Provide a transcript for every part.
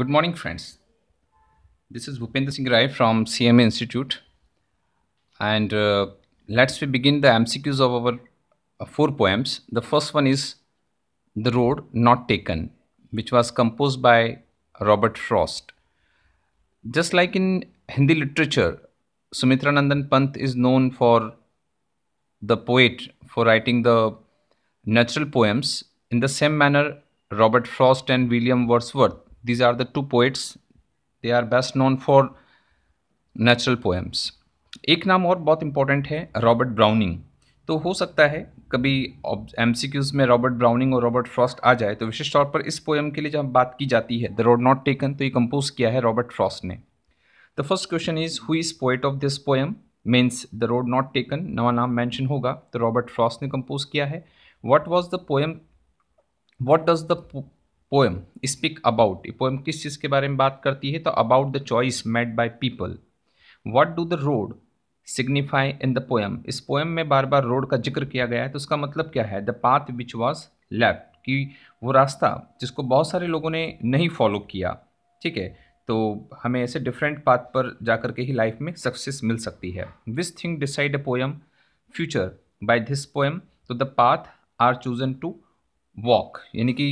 Good morning, friends. This is Bhupendra Singh Rai from CMA Institute, and uh, let's we begin the MCQs of our uh, four poems. The first one is "The Road Not Taken," which was composed by Robert Frost. Just like in Hindi literature, Sumitra Nandan Pant is known for the poet for writing the natural poems. In the same manner, Robert Frost and William Wordsworth these are the two poets they are best known for natural poems एक नाम और बहुत important है Robert browning तो हो सकता है कभी एम में रॉबर्ट ब्राउनिंग और रॉबर्ट फ्रॉस्ट आ जाए तो विशेष तौर पर इस पोएम के लिए जब बात की जाती है द रोड नॉट टेकन तो ये कंपोज किया है रॉबर्ट फ्रॉस्ट ने the first question is who is poet of this poem means the road not taken नवा नाम मैंशन होगा तो रॉबर्ट फ्रॉस्ट ने कंपोज किया है what was the poem what does the poem speak about ये poem किस चीज़ के बारे में बात करती है तो about the choice made by people what do the road signify in the poem इस पोएम में बार बार रोड का जिक्र किया गया है तो उसका मतलब क्या है the path which was left कि वो रास्ता जिसको बहुत सारे लोगों ने नहीं फॉलो किया ठीक है तो हमें ऐसे डिफरेंट पाथ पर जा कर के ही लाइफ में सक्सेस मिल सकती है this thing decide a poem future by this poem तो the path are chosen to walk यानी कि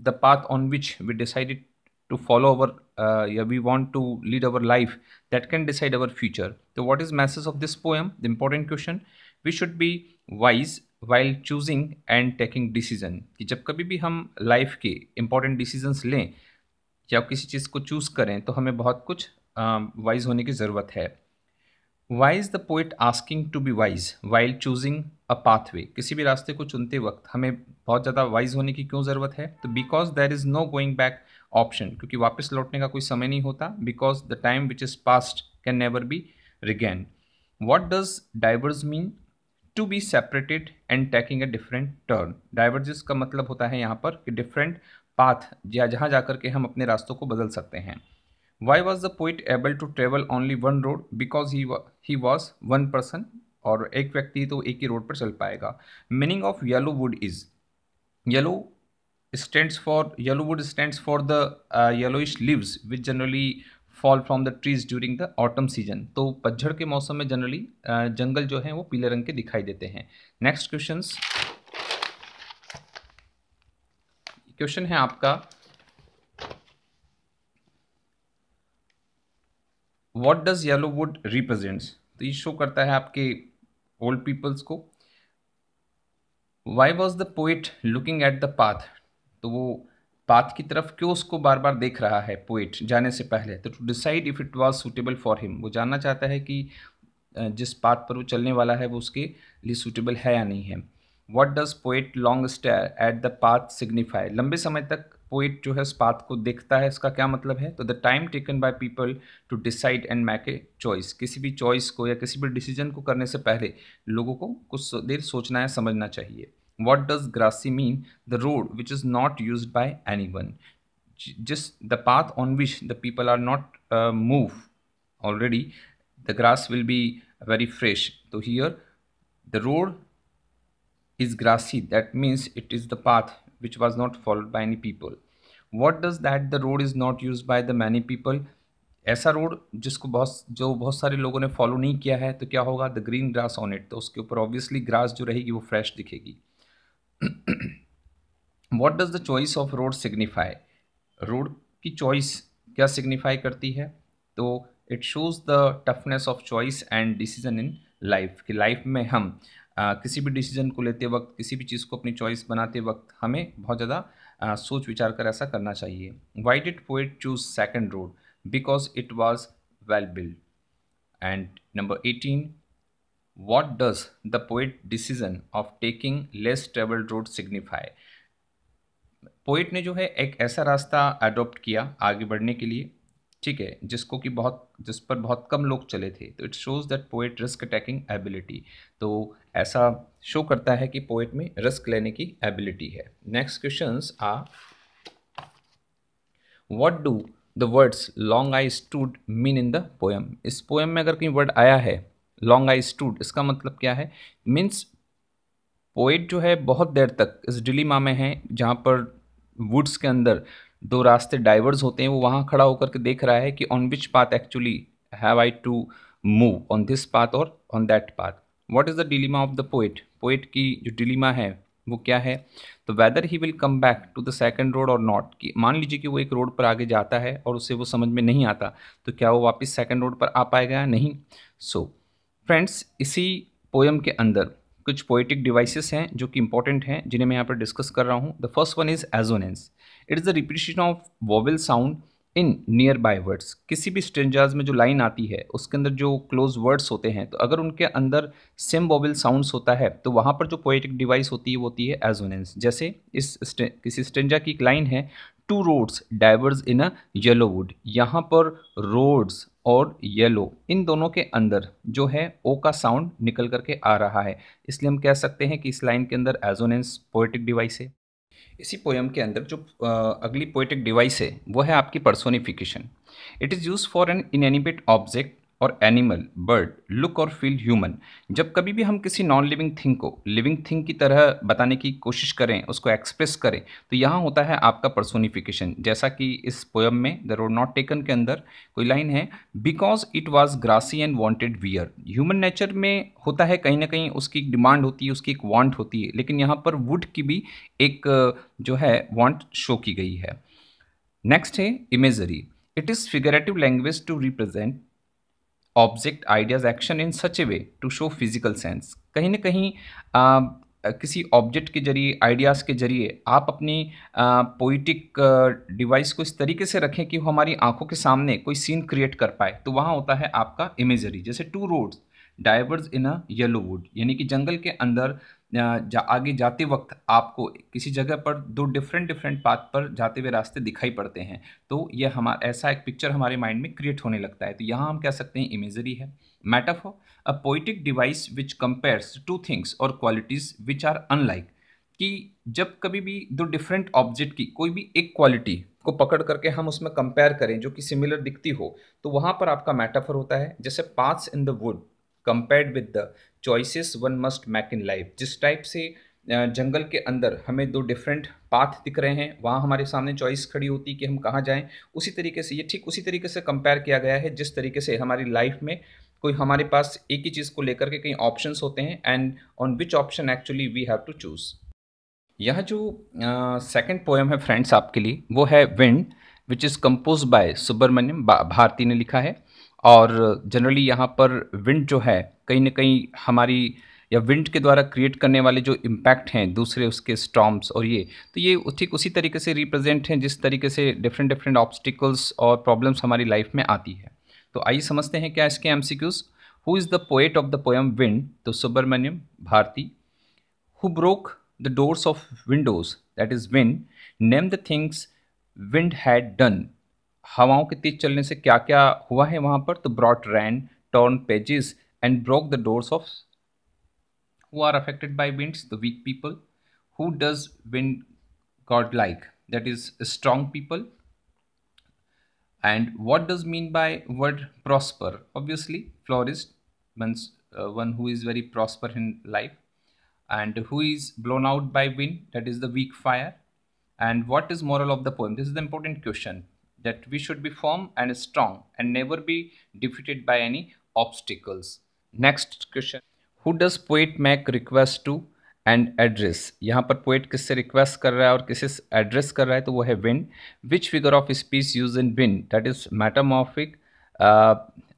the path on which we decided to follow our uh, yeah, we want to lead our life that can decide our future so what is message of this poem the important question we should be wise while choosing and taking decision कि जब कभी भी हम life के important decisions लें या किसी चीज़ को चूज़ करें तो हमें बहुत कुछ वाइज होने की ज़रूरत है why is the poet asking to be wise while choosing a pathway किसी भी रास्ते को चुनते वक्त हमें बहुत ज़्यादा वाइज होने की क्यों ज़रूरत है तो because there is no going back option क्योंकि वापस लौटने का कोई समय नहीं होता because the time which is past can never be regain what does diverse mean to be separated and taking a different turn diverges का मतलब होता है यहाँ पर कि डिफरेंट पाथ या जहाँ जा कर के हम अपने रास्तों को बदल सकते हैं why was the poet able to travel only one road because he he was one person और एक व्यक्ति तो एक ही रोड पर चल पाएगा meaning of yellow wood is yellow stands for yellow wood stands for the yellowish leaves which generally fall from the trees during the autumn season तो पतझड़ के मौसम में जनरली uh, जंगल जो है वो पीले रंग के दिखाई देते हैं नेक्स्ट क्वेश्चन क्वेश्चन है आपका what does yellow wood represents तो ये शो करता है आपके ओल्ड पीपल्स को why was the poet looking at the path तो वो पाथ की तरफ क्यों उसको बार बार देख रहा है पोइट जाने से पहले तो to decide if it was suitable for him वो जानना चाहता है कि जिस पाथ पर वो चलने वाला है वो उसके लिए सुटेबल है या नहीं है what does poet long stare at the path signify लंबे समय तक पोइट जो है उस बात को देखता है इसका क्या मतलब है तो the time taken by people to decide and make a choice किसी भी चॉइस को या किसी भी डिसीजन को करने से पहले लोगों को कुछ देर सोचना या समझना चाहिए what does grassy mean the road which is not use by any one जिस the path on which the people are not move already the grass will be very fresh तो here the road is grassy that means it is the path which was not followed by any people what does that the road is not use by the many people ऐसा road जिसको बहुत जो बहुत सारे लोगों ने follow नहीं किया है तो क्या होगा the green grass on it तो उसके ऊपर ऑब्वियसली ग्रास जो रहेगी वो फ्रेश दिखेगी what does the choice of road signify road की चॉइस क्या सिग्निफाई करती है तो it shows the toughness of choice and decision in life कि लाइफ में हम आ, किसी भी डिसीजन को लेते वक्त किसी भी चीज़ को अपनी चॉइस बनाते वक्त हमें बहुत ज़्यादा सोच विचार कर ऐसा करना चाहिए why did poet choose second road because it was well build and number eighteen what does the poet decision of taking less travelled road signify poet ने जो है एक ऐसा रास्ता अडॉप्ट किया आगे बढ़ने के लिए ठीक है जिसको कि बहुत जिस पर बहुत कम लोग चले थे तो it shows that poet risk attacking ability तो ऐसा शो करता है कि पोएट में रिस्क लेने की एबिलिटी है next question ah what do the words long I stood mean in the poem इस पोएम में अगर कहीं वर्ड आया है लॉन्ग आई स्टूड इसका मतलब क्या है मीन्स पोएट जो है बहुत देर तक इस डिलीमा में है जहाँ पर वुड्स के अंदर दो रास्ते डाइवर्स होते हैं वो वहाँ खड़ा होकर के देख रहा है कि on which path actually have I to move on this path और on that path what is the dilemma of the poet poet की जो डिलीमा है वो क्या है तो whether he will come back to the second road और not कि मान लीजिए कि वो एक रोड पर आगे जाता है और उसे वो समझ में नहीं आता तो क्या वो वापस सेकेंड रोड पर आ पाएगा या नहीं सो so, फ्रेंड्स इसी पोएम के अंदर कुछ पोइटिक डिवाइसेस हैं जो कि इंपॉर्टेंट हैं जिन्हें मैं यहाँ पर डिस्कस कर रहा हूँ the first one is assonance it is the repetition of vowel sound in nearby words किसी भी स्टेंजाज में जो लाइन आती है उसके अंदर जो क्लोज वर्ड्स होते हैं तो अगर उनके अंदर सेम वॉवल साउंड्स होता है तो वहाँ पर जो पोएटिक डिवाइस होती है वो होती है एजोनेंस जैसे इस स्टे, किसी स्टेंजा की एक लाइन है two roads diverse in a yellow wood यहाँ पर रोड्स और येलो इन दोनों के अंदर जो है ओ का साउंड निकल करके आ रहा है इसलिए हम कह सकते हैं कि इस लाइन के अंदर एजोनेंस पोएटिक डिवाइस है इसी पोएम के अंदर जो अगली पोइटिक डिवाइस है वो है आपकी personification it is use for an inanimate object और एनिमल बर्ड लुक और फील ह्यूमन जब कभी भी हम किसी नॉन लिविंग थिंग को लिविंग थिंग की तरह बताने की कोशिश करें उसको एक्सप्रेस करें तो यहाँ होता है आपका पर्सोनिफिकेशन जैसा कि इस पोयम में द रोड नॉट टेकन के अंदर कोई लाइन है because it was grassy and wanted wear human nature में होता है कहीं ना कहीं उसकी एक डिमांड होती है उसकी एक वॉन्ट होती है लेकिन यहाँ पर वुड की भी एक जो है वॉन्ट शो की गई है नेक्स्ट है imagery it is figurative language to represent object ideas action in such a way to show physical sense कहीं ना कहीं आ, किसी ऑब्जेक्ट के जरिए आइडियाज़ के जरिए आप अपनी पोइटिक डिवाइस को इस तरीके से रखें कि वो हमारी आंखों के सामने कोई सीन क्रिएट कर पाए तो वहाँ होता है आपका इमेजरी जैसे two roads diverse in a yellow wood यानी कि जंगल के अंदर जा, आगे जाते वक्त आपको किसी जगह पर दो डिफरेंट डिफरेंट पाथ पर जाते हुए रास्ते दिखाई पड़ते हैं तो ये हमारा ऐसा एक पिक्चर हमारे माइंड में क्रिएट होने लगता है तो यहाँ हम कह सकते हैं इमेजरी है metaphor a poetic device which compares two things और क्वालिटीज़ विच आर अनलाइक कि जब कभी भी दो डिफरेंट ऑब्जेक्ट की कोई भी एक क्वालिटी को पकड़ करके हम उसमें कंपेयर करें जो कि सिमिलर दिखती हो तो वहाँ पर आपका मेटाफर होता है जैसे paths in the wood compared with the choices one must make in life जिस टाइप से जंगल के अंदर हमें दो डिफरेंट पाथ दिख रहे हैं वहाँ हमारे सामने चॉइस खड़ी होती है कि हम कहाँ जाएं उसी तरीके से ये ठीक उसी तरीके से कंपेयर किया गया है जिस तरीके से हमारी लाइफ में कोई हमारे पास एक ही चीज़ को लेकर के कई ऑप्शंस होते हैं and on which option actually we have to choose यह जो सेकंड uh, पोएम है फ्रेंड्स आपके लिए वो है wind which is compose by Subramania Bharati ने लिखा है और जनरली यहाँ पर विंड जो है कहीं ना कहीं हमारी या विंड के द्वारा क्रिएट करने वाले जो इम्पैक्ट हैं दूसरे उसके स्टॉम्स और ये तो ये ठीक उसी तरीके से रिप्रेजेंट हैं जिस तरीके से डिफरेंट डिफरेंट ऑब्स्टिकल्स और प्रॉब्लम्स हमारी लाइफ में आती है तो आइए समझते हैं क्या इसके M C Qs who is the poet of the poem wind तो Subramania Bharati who broke the doors of windows that is wind name the things wind had done हवाओं के तेज चलने से क्या क्या हुआ है वहाँ पर तो broad ran turn pages and broke the doors of who are affected by winds the weak people who does wind god like that is strong people and what does mean by word prosper obviously florist means one who is very prosper in life and who is blown out by wind that is the weak fire and what is moral of the poem this is the important question that we should be firm and strong and never be defeated by any obstacles. Next question who does poet make request to and address यहाँ पर poet किससे request कर रहा है और किससे address कर रहा है तो वो है wind which figure of speech use in wind that is metaphoric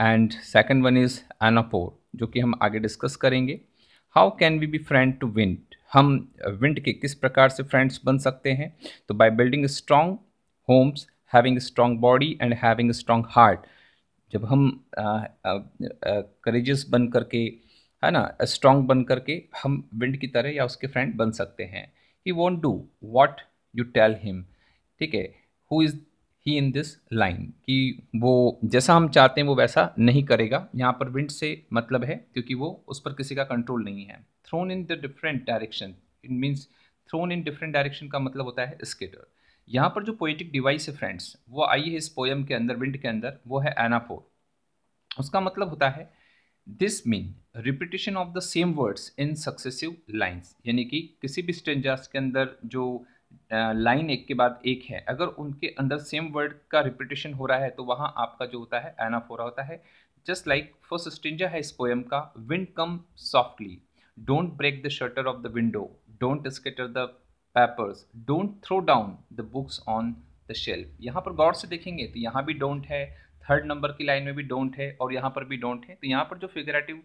and second one is anaphora जो कि हम आगे डिस्कस करेंगे how can we be friend to wind हम विंड uh, के किस प्रकार से फ्रेंड्स बन सकते हैं तो by building strong homes having strong body and having having a strong जब हम करेजस बन करके है ना स्ट्रॉन्ग बन करके हम विंड की तरह या उसके फ्रेंड बन सकते हैं he won't do what you tell him ठीक है who is he in this line कि वो जैसा हम चाहते हैं वो वैसा नहीं करेगा यहाँ पर विंड से मतलब है क्योंकि वो उस पर किसी का कंट्रोल नहीं है thrown in the different direction it means thrown in different direction का मतलब होता है स्केटर यहाँ पर जो पोइटिक डिवाइस है फ्रेंड्स वो आई है इस पोयम के अंदर विंड के अंदर वो है एनाफोर उसका मतलब होता है this mean repetition of the same words in successive lines यानी कि किसी भी स्टेंजर्स के अंदर जो लाइन एक के बाद एक है अगर उनके अंदर सेम वर्ड का रिपीटेशन हो रहा है तो वहाँ आपका जो होता है एनाफोरा होता है जस्ट लाइक फर्स्ट स्टेंजा है इस पोएम का wind come softly don't break the shutter of the window don't scatter the papers don't throw down the books on the shelf यहाँ पर गौर से देखेंगे तो यहाँ भी डोंट है थर्ड नंबर की लाइन में भी डोंट है और यहाँ पर भी डोंट है तो यहाँ पर जो फिगरेटिव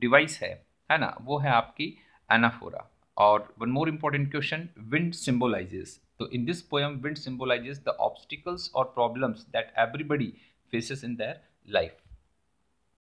डिवाइस um, है है ना वो है आपकी एनाफोरा और one more important question wind symbolizes तो in this poem wind symbolizes the obstacles और problems that everybody faces in their life